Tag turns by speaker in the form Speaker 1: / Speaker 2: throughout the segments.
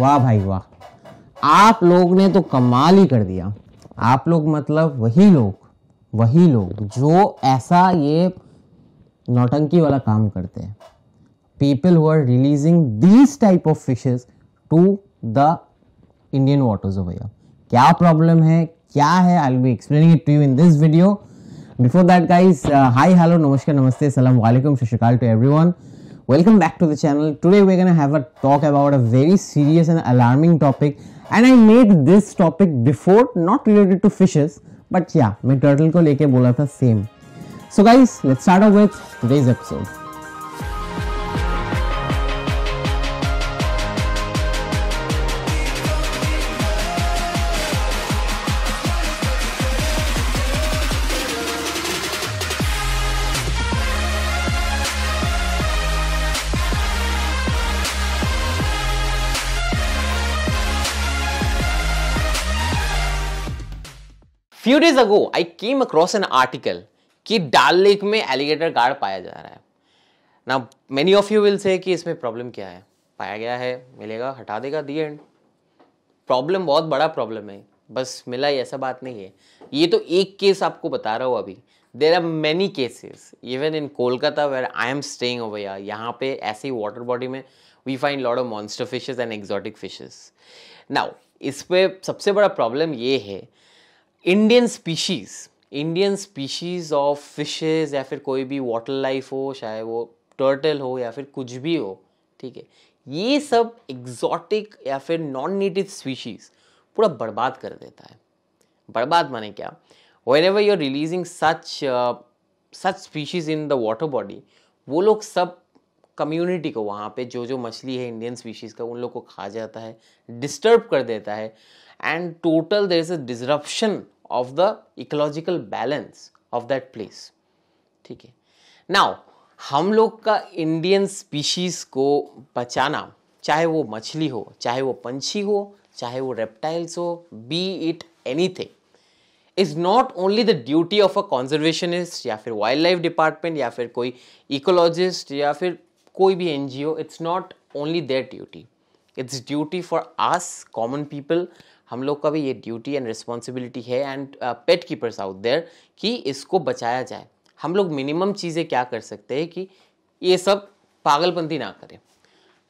Speaker 1: वाह भाई वाह आप लोग ने तो कमाल ही कर दिया आप लोग मतलब वही लोग वही लोग जो ऐसा ये नौटंकी वाला काम करते हैं people who are releasing these type of fishes to the Indian waters of भैया क्या प्रॉब्लम है क्या है I will be explaining it to you in this video before that guys hi hello namaskar namaste सलाम वालेकुम Sat Sri Akal to everyone welcome back to the channel today we're gonna have a talk about a very serious and alarming topic and i made this topic before not related to fishes but yeah my turtle ko leke bola tha same so guys let's start off with today's episode few days ago I came across an article कि Dal lake में alligator guard पाया जा रहा है ना many of you will say कि इसमें problem क्या है पाया गया है मिलेगा हटा देगा दी एंड प्रॉब्लम बहुत बड़ा प्रॉब्लम है बस मिला ऐसा बात नहीं है ये तो एक केस आपको बता रहा हूँ अभी there are many cases even in Kolkata where I am staying over यार यहाँ पे ऐसे ही वाटर बॉडी में we find lord of monster fishes and exotic fishes now इस पर सबसे बड़ा प्रॉब्लम ये है Indian species Indian species of fishes या फिर कोई भी वाटर लाइफ हो चाहे वो टर्टल हो या फिर कुछ भी हो ठीक है ये सब एग्जॉटिक या फिर नॉन नेटिव स्पीशीज़ पूरा बर्बाद कर देता है बर्बाद माने क्या whenever you are releasing such such species in the water body वो लोग सब कम्युनिटी को वहाँ पे जो जो मछली है इंडियन स्पीशीज़ का उन लोग को खा जाता है डिस्टर्ब कर देता है and total there is a disruption of the ecological balance of that place ठीक है नाउ हम लोग का इंडियन स्पीशीज को बचाना चाहे वो मछली हो चाहे वो पंछी हो चाहे वो रेप्टाइल्स हो be it anything is not only the duty of a conservationist या फिर वाइल्ड लाइफ डिपार्टमेंट या फिर कोई इकोलॉजिस्ट या फिर कोई भी N G O it's not only their duty it's duty for us common people हम लोग का भी ये ड्यूटी एंड रिस्पॉन्सिबिलिटी है and pet keepers out there कि इसको बचाया जाए हम लोग मिनिमम चीज़ें क्या कर सकते हैं कि ये सब पागलपंती ना करें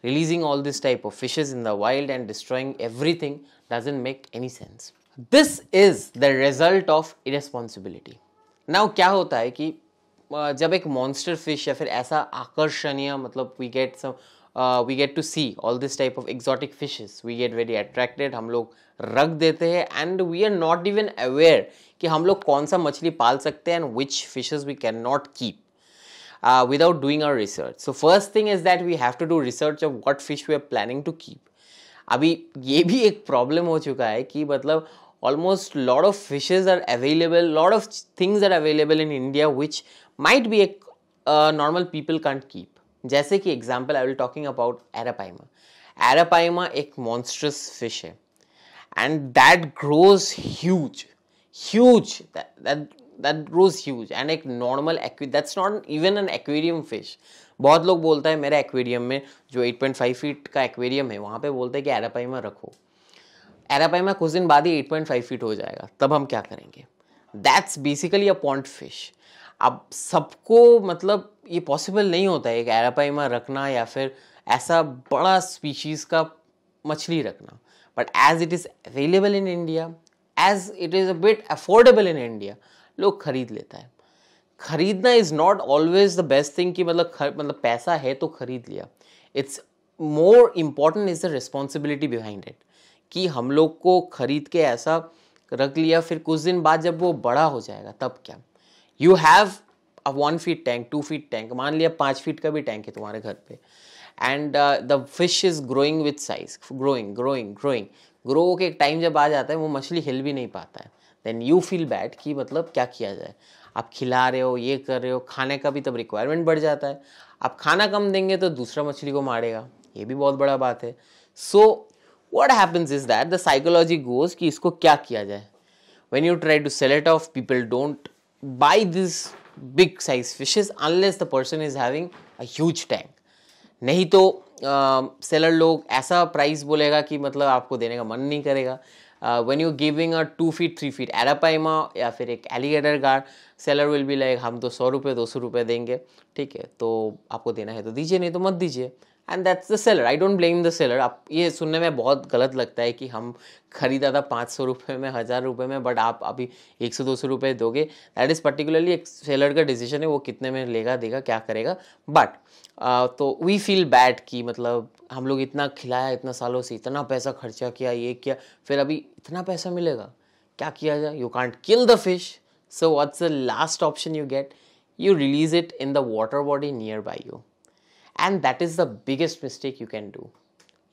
Speaker 1: releasing all this type of fishes in the wild and destroying everything doesn't make any sense this is the result of irresponsibility now क्या होता है कि uh, जब एक मॉन्स्टर फिश या फिर ऐसा आकर्षणीय मतलब we get some uh, we get to see all this type of exotic fishes we get very attracted हम लोग रख देते हैं and we are not even aware कि हम लोग कौन सा मछली पाल सकते हैं and which fishes we can not keep uh, without doing our research. So first thing is that we have to do research of what fish we are planning to keep. अभी ये भी एक प्रॉब्लम हो चुका है कि मतलब almost lot of fishes are available lot of things are available in India which might be एक नॉर्मल पीपल कांट कीप जैसे कि example I will talking about arapaima arapaima एक मॉन्स्ट्रस फिश है and that grows huge huge that grows huge and एक normal that's not even an aquarium fish बहुत लोग बोलता है मेरे एक्वेरियम में जो 8.5 फीट का एक्वेरियम है वहाँ पे बोलते हैं कि एरापाइमा रखो एरापाइमा कुछ दिन बाद ही 8.5 फीट हो जाएगा तब हम क्या करेंगे that's basically a pond fish अब सबको मतलब ये पॉसिबल नहीं होता है एक एरापाइमा रखना या फिर ऐसा बड़ा स्पीशीज़ का मछली रखना but as it is available in India as it is a bit affordable in India लोग ख़रीद लेता है खरीदना is not always the best thing कि मतलब खर मतलब पैसा है तो खरीद लिया it's more important is the responsibility behind it कि हम लोग को खरीद के ऐसा रख लिया फिर कुछ दिन बाद जब वो बड़ा हो जाएगा तब क्या you have a one feet tank two feet tank मान लिया पाँच फीट का भी टैंक है तुम्हारे घर पे and the fish is growing with size growing growing growing grow के एक टाइम जब आ जाता है वो मछली हिल भी नहीं पाता है देन यू फील बैड कि मतलब क्या किया जाए आप खिला रहे हो ये कर रहे हो खाने का भी तब रिक्वायरमेंट बढ़ जाता है आप खाना कम देंगे तो दूसरा मछली को मारेगा ये भी बहुत बड़ा बात है so what happens is that the psychology goes कि इसको क्या किया जाए when you try to select of people don't buy this big size fishes unless the person is having a huge tank नहीं तो सेलर uh, लोग ऐसा price बोलेगा कि मतलब आपको देने का मन नहीं करेगा when you giving a two feet three feet arapaima या फिर एक alligator gar seller will be like हम तो सौ रुपये दो सौ रुपये देंगे ठीक है तो आपको देना है तो दीजिए नहीं तो मत दीजिए and that's the seller I don't blame the seller आप ये सुनने में बहुत गलत लगता है कि हम खरीदा था पाँच सौ रुपये में हज़ार रुपये में बट आप अभी एक सौ दो सौ रुपये दोगे दैट इज़ पर्टिकुलरली एक सेलर का डिसीजन है वो कितने में लेगा देगा क्या करेगा बट uh, तो वी फील बैड कि मतलब हम लोग इतना खिलाया इतना सालों से इतना पैसा खर्चा किया ये किया फिर अभी इतना पैसा मिलेगा क्या किया जाए you can't kill the fish so what's the last option you get you release it in the water body near by you and that is the biggest mistake you can do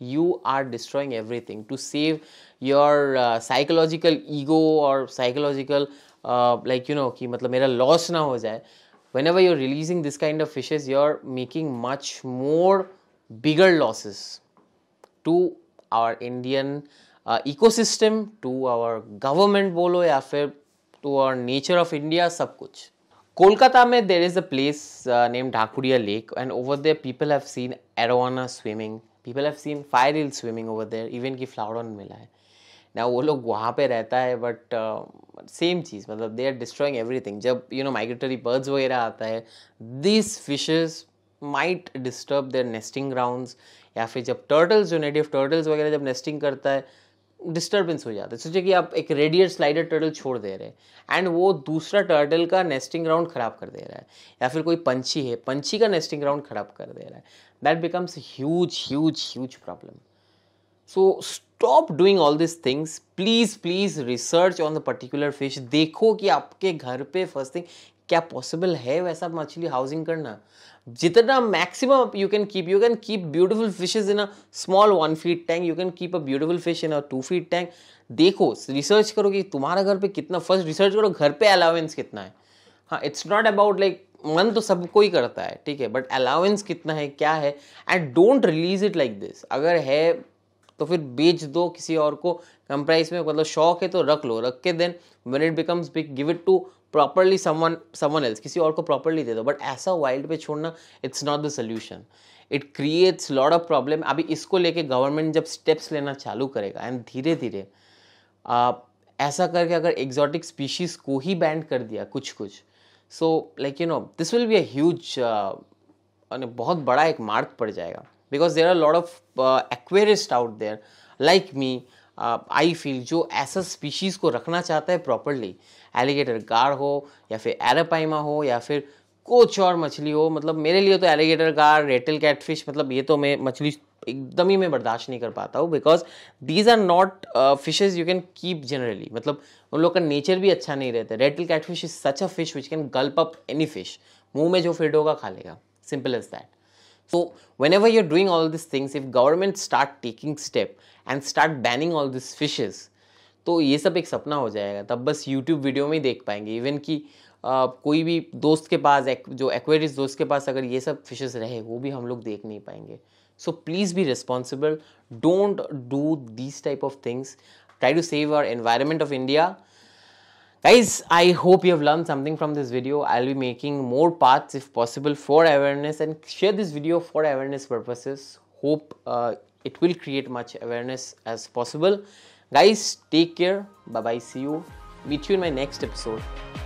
Speaker 1: you are destroying every thing to save your psychological ego और psychological like you know कि मतलब मेरा लॉस ना हो जाए whenever your releasing this kind of fishes you are making much more bigger losses to our Indian uh, ecosystem, to our government बोलो या फिर to our nature of India सब कुछ कोलकाता में there is a place name Dhakuria lake and over there people have seen arowana swimming people have seen fire hill swimming over there even कि flowerhorn मिला है ना वो लोग वहाँ पे रहता है बट सेम uh, चीज़ मतलब दे आर डिस्ट्रॉइंग एवरीथिंग जब यू नो माइग्रेटरी बर्ड्स वगैरह आता है this fishes might disturb their nesting grounds या फिर जब टर्टल्स जो नेटिव टर्टल्स वगैरह जब नेस्टिंग करता है डिस्टर्बेंस हो जाता है सोचिए कि आप एक रेडियर स्लाइडर टर्टल छोड़ दे रहे हैं एंड वो दूसरा टर्टल का नेस्टिंग ग्राउंड ख़राब कर दे रहा है या फिर कोई पंछी है पंछी का नेस्टिंग ग्राउंड ख़राब कर दे रहा है that becomes huge huge huge problem so stop doing all this things please please research on the particular fish देखो कि आपके घर पे फर्स्ट थिंग क्या पॉसिबल है वैसा मछली हाउसिंग करना जितना maximum you can keep you can keep beautiful fishes in a small one feet tank you can keep a beautiful fish in a two feet tank देखो रिसर्च करो कि तुम्हारा घर पे कितना फर्स्ट रिसर्च करो घर पे अलाउेंस कितना है हाँ इट्स नॉट अबाउट लाइक मन तो सबको ही करता है ठीक है बट अलाउेंस कितना है क्या है and don't release it like this अगर है तो फिर बेच दो किसी और को कम प्राइस में मतलब शौक है तो रख लो रख के then when it becomes big give it to properly someone someone else किसी और को प्रॉपरली दे दो बट ऐसा वाइल्ड पे छोड़ना it's not the solution it creates lot of problem अभी इसको लेके गवर्नमेंट जब स्टेप्स लेना चालू करेगा एंड धीरे धीरे ऐसा करके अगर एग्जॉटिक स्पीशीज़ को ही बैंड कर दिया कुछ कुछ so like you know this will be a huge बहुत बड़ा एक मार्ग पड़ जाएगा because there are lot of aquarist out there like me I feel जो ऐसा स्पीशीज़ को रखना चाहता है प्रॉपरली एलिगेटर गार हो या फिर एरापाइमा हो या फिर कुछ और मछली हो मतलब मेरे लिए तो एलिगेटर गार रेटल कैटफिश मतलब ये तो मैं मछली एकदम ही मैं बर्दाश्त नहीं कर पाता हूँ because these are not fishes you can keep generally मतलब उन लोग का नेचर भी अच्छा नहीं रहता redtail catfish is such a fish which can gulp up any fish मुंह में जो फिट होगा खा लेगा simple is that So whenever you're doing all these things, if government start taking step and start banning all these fishes, तो ये सब एक सपना हो जाएगा तब बस YouTube वीडियो में ही देख पाएंगे इवन कि कोई भी दोस्त के पास एक, जो एक्वेरिस दोस्त के पास अगर ये सब फिशेस रहे वो भी हम लोग देख नहीं पाएंगे so please be responsible don't do these type of things try to save our environment of India Guys, I hope you have learned something from this video. I'll be making more parts if possible for awareness and share this video for awareness purposes. Hope uh, it will create much awareness as possible. Guys, take care. Bye bye. See you. Meet you in my next episode.